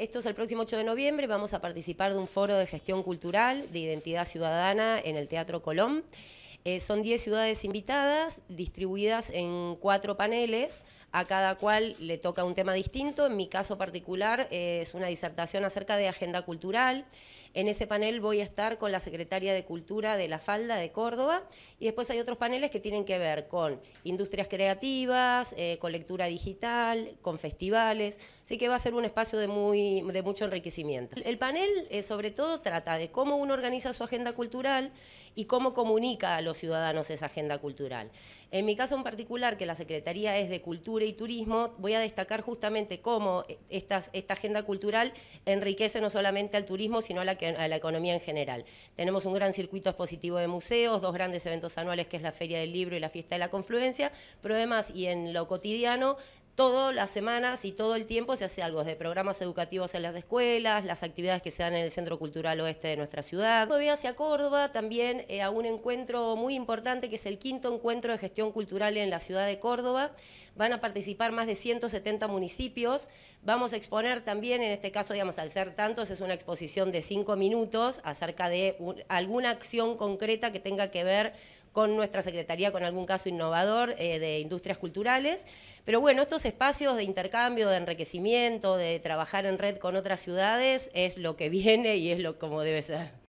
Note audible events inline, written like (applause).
Esto es el próximo 8 de noviembre. Vamos a participar de un foro de gestión cultural de identidad ciudadana en el Teatro Colón. Eh, son 10 ciudades invitadas, distribuidas en cuatro paneles. A cada cual le toca un tema distinto. En mi caso particular eh, es una disertación acerca de agenda cultural. En ese panel voy a estar con la secretaria de Cultura de La Falda de Córdoba y después hay otros paneles que tienen que ver con industrias creativas, eh, con lectura digital, con festivales. Así que va a ser un espacio de, muy, de mucho enriquecimiento. El panel sobre todo trata de cómo uno organiza su agenda cultural y cómo comunica a los ciudadanos esa agenda cultural. En mi caso en particular, que la Secretaría es de Cultura y Turismo, voy a destacar justamente cómo esta agenda cultural enriquece no solamente al turismo, sino a la, a la economía en general. Tenemos un gran circuito expositivo de museos, dos grandes eventos anuales que es la Feria del Libro y la Fiesta de la Confluencia, pero además, y en lo cotidiano, todas las semanas y todo el tiempo se hace algo, desde programas educativos en las escuelas, las actividades que se dan en el Centro Cultural Oeste de nuestra ciudad. Me hacia Córdoba también eh, a un encuentro muy importante que es el quinto encuentro de gestión cultural en la ciudad de Córdoba. Van a participar más de 170 municipios. Vamos a exponer también, en este caso, digamos, al ser tantos, es una exposición de cinco minutos acerca de alguna acción concreta que tenga que ver con nuestra Secretaría con algún caso innovador eh, de industrias culturales. Pero bueno, estos espacios de intercambio, de enriquecimiento, de trabajar en red con otras ciudades es lo que (laughs) viene y es lo como debe ser.